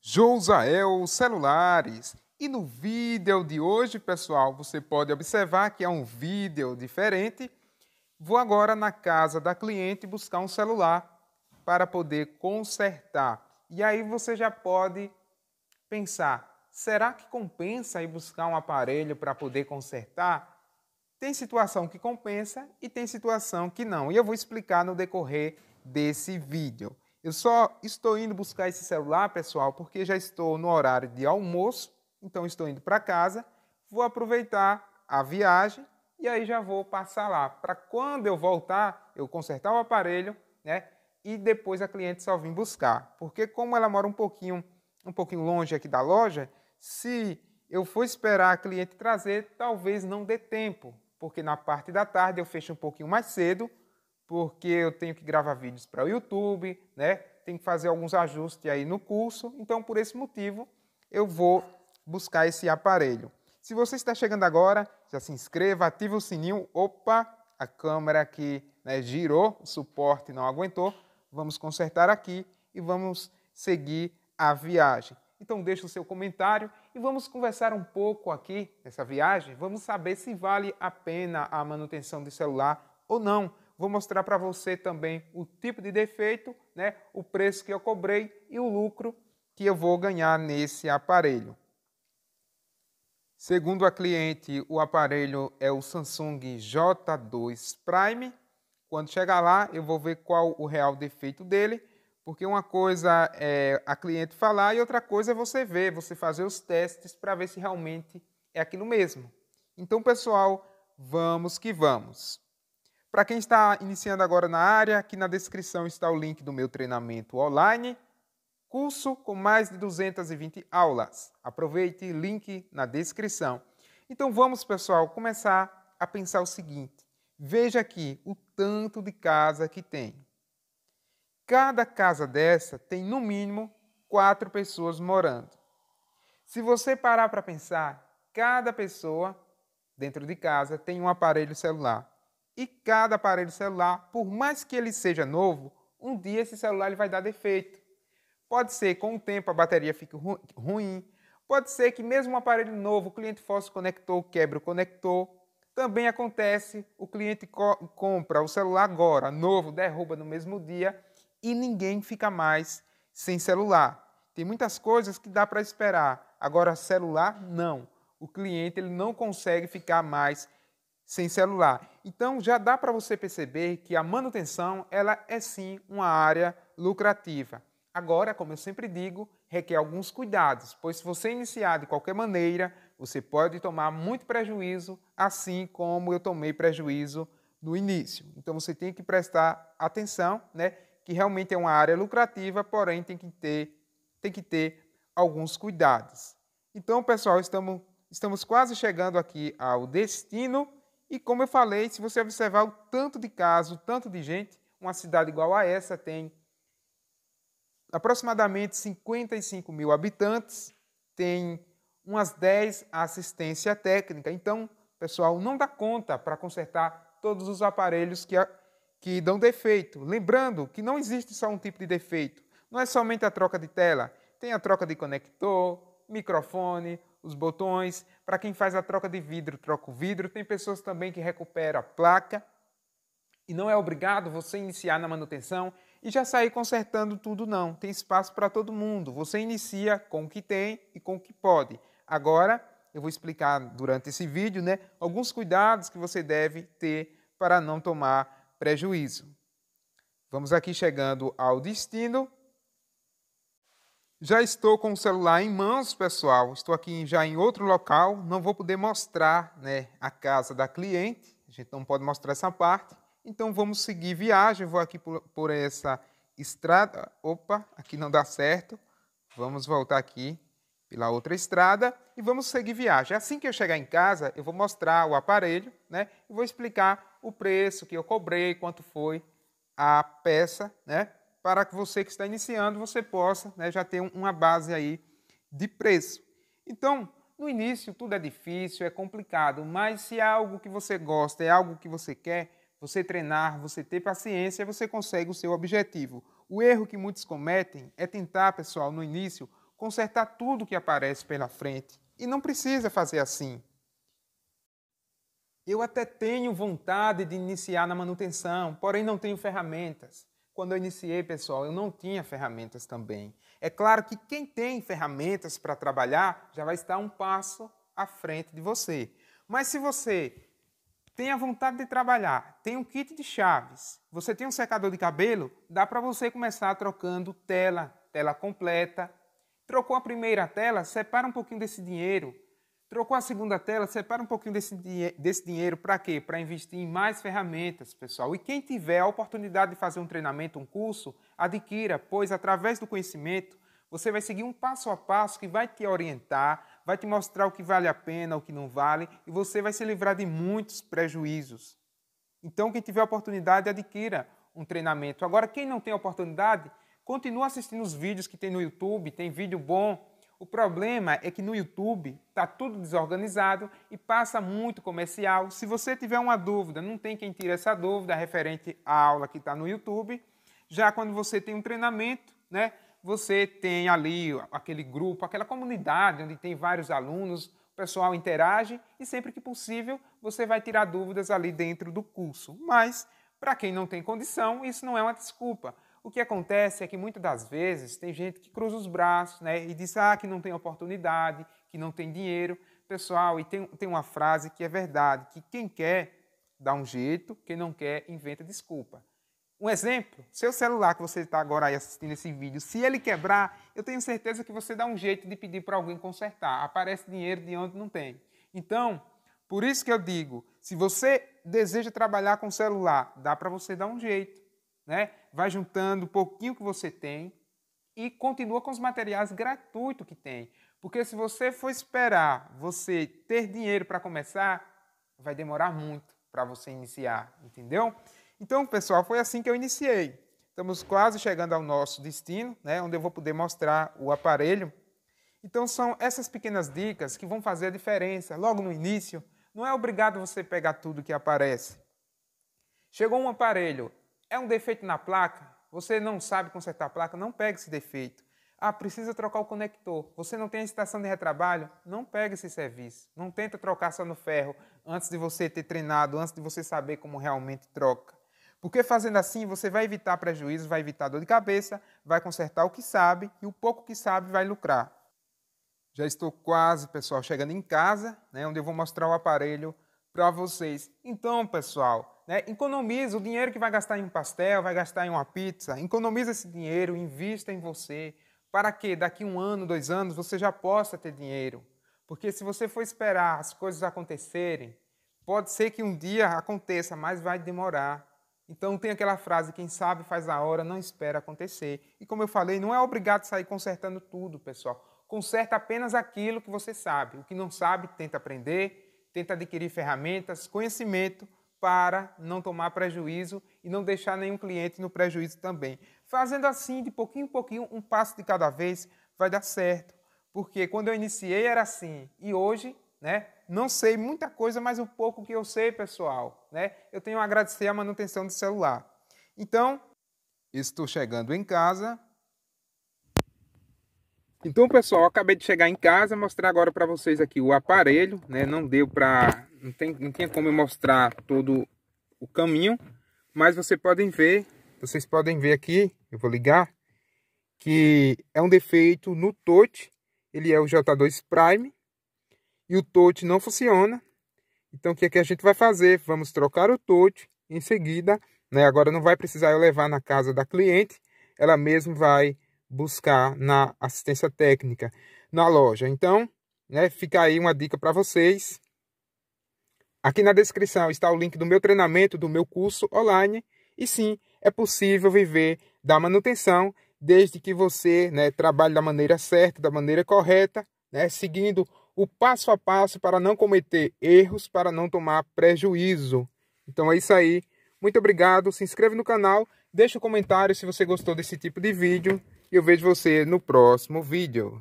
Jousael Celulares. E no vídeo de hoje, pessoal, você pode observar que é um vídeo diferente. Vou agora na casa da cliente buscar um celular para poder consertar. E aí você já pode pensar, será que compensa ir buscar um aparelho para poder consertar? Tem situação que compensa e tem situação que não. E eu vou explicar no decorrer desse vídeo. Eu só estou indo buscar esse celular, pessoal, porque já estou no horário de almoço, então estou indo para casa, vou aproveitar a viagem e aí já vou passar lá. Para quando eu voltar, eu consertar o aparelho, né? E depois a cliente só vir buscar. Porque como ela mora um pouquinho, um pouquinho longe aqui da loja, se eu for esperar a cliente trazer, talvez não dê tempo, porque na parte da tarde eu fecho um pouquinho mais cedo porque eu tenho que gravar vídeos para o YouTube, né? Tem que fazer alguns ajustes aí no curso. Então, por esse motivo, eu vou buscar esse aparelho. Se você está chegando agora, já se inscreva, ative o sininho. Opa, a câmera aqui né, girou, o suporte não aguentou. Vamos consertar aqui e vamos seguir a viagem. Então deixe o seu comentário e vamos conversar um pouco aqui nessa viagem. Vamos saber se vale a pena a manutenção de celular ou não. Vou mostrar para você também o tipo de defeito, né, o preço que eu cobrei e o lucro que eu vou ganhar nesse aparelho. Segundo a cliente, o aparelho é o Samsung J2 Prime. Quando chegar lá, eu vou ver qual o real defeito dele, porque uma coisa é a cliente falar e outra coisa é você ver, você fazer os testes para ver se realmente é aquilo mesmo. Então, pessoal, vamos que vamos. Para quem está iniciando agora na área, aqui na descrição está o link do meu treinamento online, curso com mais de 220 aulas. Aproveite, link na descrição. Então vamos, pessoal, começar a pensar o seguinte: veja aqui o tanto de casa que tem. Cada casa dessa tem no mínimo quatro pessoas morando. Se você parar para pensar, cada pessoa dentro de casa tem um aparelho celular. E cada aparelho celular, por mais que ele seja novo, um dia esse celular ele vai dar defeito. Pode ser com o tempo a bateria fique ru ruim, pode ser que mesmo um aparelho novo, o cliente fosse o conector, quebre o conector. Também acontece, o cliente co compra o celular agora, novo, derruba no mesmo dia e ninguém fica mais sem celular. Tem muitas coisas que dá para esperar, agora celular não. O cliente ele não consegue ficar mais sem celular. Então já dá para você perceber que a manutenção ela é sim uma área lucrativa. Agora, como eu sempre digo, requer alguns cuidados, pois se você iniciar de qualquer maneira, você pode tomar muito prejuízo, assim como eu tomei prejuízo no início. Então você tem que prestar atenção, né, que realmente é uma área lucrativa, porém tem que ter tem que ter alguns cuidados. Então, pessoal, estamos estamos quase chegando aqui ao destino e como eu falei, se você observar o tanto de casos, o tanto de gente, uma cidade igual a essa tem aproximadamente 55 mil habitantes, tem umas 10 assistência técnica. Então, pessoal, não dá conta para consertar todos os aparelhos que, a, que dão defeito. Lembrando que não existe só um tipo de defeito. Não é somente a troca de tela. Tem a troca de conector, microfone, os botões. Para quem faz a troca de vidro, troca o vidro. Tem pessoas também que recuperam a placa e não é obrigado você iniciar na manutenção e já sair consertando tudo não. Tem espaço para todo mundo. Você inicia com o que tem e com o que pode. Agora eu vou explicar durante esse vídeo, né, alguns cuidados que você deve ter para não tomar prejuízo. Vamos aqui chegando ao destino. Já estou com o celular em mãos, pessoal. Estou aqui já em outro local. Não vou poder mostrar né, a casa da cliente. A gente não pode mostrar essa parte. Então vamos seguir viagem. Vou aqui por, por essa estrada. Opa, aqui não dá certo. Vamos voltar aqui pela outra estrada e vamos seguir viagem. Assim que eu chegar em casa, eu vou mostrar o aparelho, né? E vou explicar o preço que eu cobrei, quanto foi a peça, né? para que você que está iniciando, você possa né, já ter uma base aí de preço. Então, no início tudo é difícil, é complicado, mas se é algo que você gosta, é algo que você quer, você treinar, você ter paciência, você consegue o seu objetivo. O erro que muitos cometem é tentar, pessoal, no início, consertar tudo que aparece pela frente. E não precisa fazer assim. Eu até tenho vontade de iniciar na manutenção, porém não tenho ferramentas quando eu iniciei, pessoal, eu não tinha ferramentas também. É claro que quem tem ferramentas para trabalhar já vai estar um passo à frente de você. Mas se você tem a vontade de trabalhar, tem um kit de chaves, você tem um secador de cabelo, dá para você começar trocando tela, tela completa. Trocou a primeira tela, separa um pouquinho desse dinheiro Trocou a segunda tela, separa um pouquinho desse, desse dinheiro para quê? Para investir em mais ferramentas, pessoal. E quem tiver a oportunidade de fazer um treinamento, um curso, adquira, pois através do conhecimento você vai seguir um passo a passo que vai te orientar, vai te mostrar o que vale a pena, o que não vale, e você vai se livrar de muitos prejuízos. Então, quem tiver a oportunidade, adquira um treinamento. Agora, quem não tem a oportunidade, continua assistindo os vídeos que tem no YouTube, tem vídeo bom o problema é que no YouTube está tudo desorganizado e passa muito comercial. Se você tiver uma dúvida, não tem quem tire essa dúvida referente à aula que está no YouTube. Já quando você tem um treinamento, né, você tem ali aquele grupo, aquela comunidade onde tem vários alunos, o pessoal interage e sempre que possível você vai tirar dúvidas ali dentro do curso. Mas, para quem não tem condição, isso não é uma desculpa o que acontece é que muitas das vezes tem gente que cruza os braços né, e diz ah, que não tem oportunidade, que não tem dinheiro. Pessoal, e tem, tem uma frase que é verdade, que quem quer dá um jeito, quem não quer inventa desculpa. Um exemplo, seu celular que você está agora aí assistindo esse vídeo, se ele quebrar, eu tenho certeza que você dá um jeito de pedir para alguém consertar. Aparece dinheiro de onde não tem. Então, por isso que eu digo, se você deseja trabalhar com celular, dá para você dar um jeito, né? vai juntando um pouquinho que você tem e continua com os materiais gratuitos que tem. Porque se você for esperar você ter dinheiro para começar, vai demorar muito para você iniciar, entendeu? Então, pessoal, foi assim que eu iniciei. Estamos quase chegando ao nosso destino, né, onde eu vou poder mostrar o aparelho. Então, são essas pequenas dicas que vão fazer a diferença logo no início. Não é obrigado você pegar tudo que aparece. Chegou um aparelho, é um defeito na placa? Você não sabe consertar a placa? Não pega esse defeito. Ah, precisa trocar o conector. Você não tem a estação de retrabalho? Não pega esse serviço. Não tenta trocar só no ferro antes de você ter treinado, antes de você saber como realmente troca. Porque fazendo assim, você vai evitar prejuízo, vai evitar dor de cabeça, vai consertar o que sabe e o pouco que sabe vai lucrar. Já estou quase, pessoal, chegando em casa, né, onde eu vou mostrar o aparelho para vocês. Então, pessoal, né? o dinheiro que vai gastar em um pastel, vai gastar em uma pizza. Economize esse dinheiro, invista em você, para que daqui um ano, dois anos, você já possa ter dinheiro. Porque se você for esperar as coisas acontecerem, pode ser que um dia aconteça, mas vai demorar. Então tem aquela frase, quem sabe faz a hora, não espera acontecer. E como eu falei, não é obrigado a sair consertando tudo, pessoal. Conserta apenas aquilo que você sabe. O que não sabe, tenta aprender, tenta adquirir ferramentas, conhecimento, para não tomar prejuízo e não deixar nenhum cliente no prejuízo também. Fazendo assim, de pouquinho em pouquinho, um passo de cada vez, vai dar certo. Porque quando eu iniciei era assim e hoje, né, não sei muita coisa, mas o pouco que eu sei, pessoal, né, eu tenho a agradecer a manutenção do celular. Então, estou chegando em casa, então, pessoal, acabei de chegar em casa, mostrar agora para vocês aqui o aparelho, né? Não deu para, não, tem, não tinha como eu mostrar todo o caminho, mas vocês podem ver, vocês podem ver aqui, eu vou ligar, que é um defeito no touch, ele é o J2 Prime, e o touch não funciona. Então, o que é que a gente vai fazer? Vamos trocar o touch, em seguida, né? Agora não vai precisar eu levar na casa da cliente, ela mesmo vai buscar na assistência técnica na loja. Então, né, fica aí uma dica para vocês. Aqui na descrição está o link do meu treinamento, do meu curso online. E sim, é possível viver da manutenção desde que você né, trabalhe da maneira certa, da maneira correta, né, seguindo o passo a passo para não cometer erros, para não tomar prejuízo. Então é isso aí. Muito obrigado. Se inscreve no canal, deixa um comentário se você gostou desse tipo de vídeo. E eu vejo você no próximo vídeo.